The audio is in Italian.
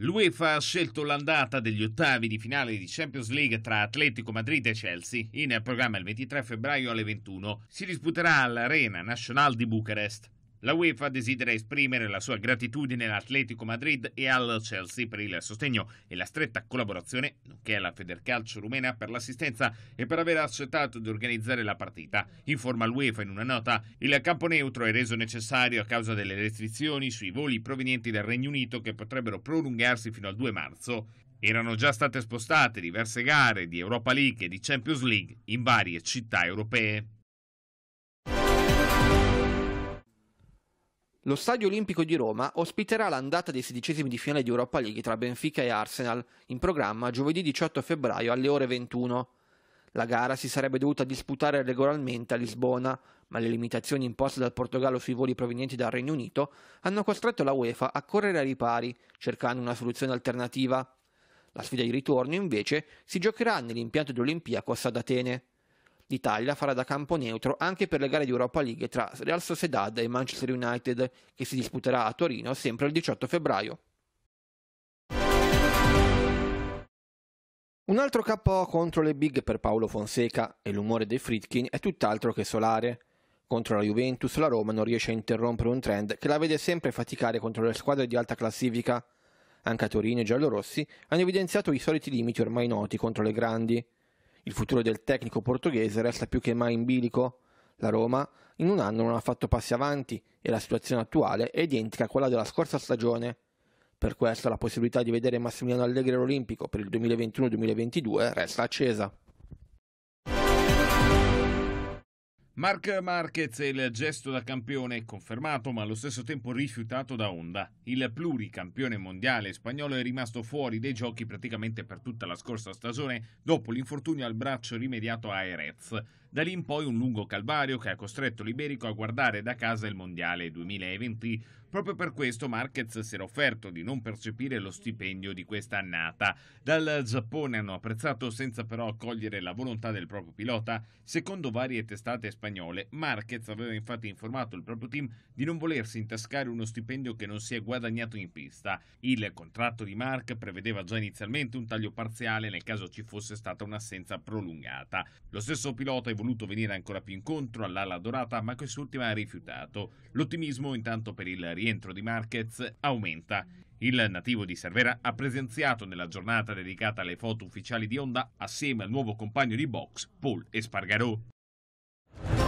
L'UEFA ha scelto l'andata degli ottavi di finale di Champions League tra Atletico Madrid e Chelsea, in programma il 23 febbraio alle 21. Si disputerà all'Arena Nacional di Bucarest. La UEFA desidera esprimere la sua gratitudine all'Atletico Madrid e al Chelsea per il sostegno e la stretta collaborazione, nonché alla Federcalcio rumena per l'assistenza e per aver accettato di organizzare la partita. Informa l'UEFA in una nota, il campo neutro è reso necessario a causa delle restrizioni sui voli provenienti dal Regno Unito che potrebbero prolungarsi fino al 2 marzo. Erano già state spostate diverse gare di Europa League e di Champions League in varie città europee. Lo Stadio Olimpico di Roma ospiterà l'andata dei sedicesimi di finale di Europa League tra Benfica e Arsenal, in programma giovedì 18 febbraio alle ore 21. La gara si sarebbe dovuta disputare regolarmente a Lisbona, ma le limitazioni imposte dal Portogallo sui voli provenienti dal Regno Unito hanno costretto la UEFA a correre ai ripari, cercando una soluzione alternativa. La sfida di ritorno, invece, si giocherà nell'impianto di Olympiacos ad Atene. L'Italia farà da campo neutro anche per le gare di Europa League tra Real Sociedad e Manchester United, che si disputerà a Torino sempre il 18 febbraio. Un altro KO contro le big per Paolo Fonseca e l'umore dei Fritkin è tutt'altro che solare. Contro la Juventus la Roma non riesce a interrompere un trend che la vede sempre faticare contro le squadre di alta classifica. Anche a Torino i giallorossi hanno evidenziato i soliti limiti ormai noti contro le grandi. Il futuro del tecnico portoghese resta più che mai in bilico. La Roma in un anno non ha fatto passi avanti e la situazione attuale è identica a quella della scorsa stagione. Per questo la possibilità di vedere Massimiliano Allegri all'Olimpico per il 2021-2022 resta accesa. Mark Marquez e il gesto da campione confermato ma allo stesso tempo rifiutato da Honda. Il pluricampione mondiale spagnolo è rimasto fuori dai giochi praticamente per tutta la scorsa stagione dopo l'infortunio al braccio rimediato a Erez. Da lì in poi un lungo calvario che ha costretto l'Iberico a guardare da casa il mondiale 2020. Proprio per questo Marquez si era offerto di non percepire lo stipendio di questa annata. Dal Giappone hanno apprezzato senza però accogliere la volontà del proprio pilota. Secondo varie testate spagnole spagnole. Marquez aveva infatti informato il proprio team di non volersi intascare uno stipendio che non si è guadagnato in pista. Il contratto di Mark prevedeva già inizialmente un taglio parziale nel caso ci fosse stata un'assenza prolungata. Lo stesso pilota è voluto venire ancora più incontro all'ala dorata, ma quest'ultima ha rifiutato. L'ottimismo intanto per il rientro di Marquez aumenta. Il nativo di Cervera ha presenziato nella giornata dedicata alle foto ufficiali di Honda assieme al nuovo compagno di box Paul Espargarò.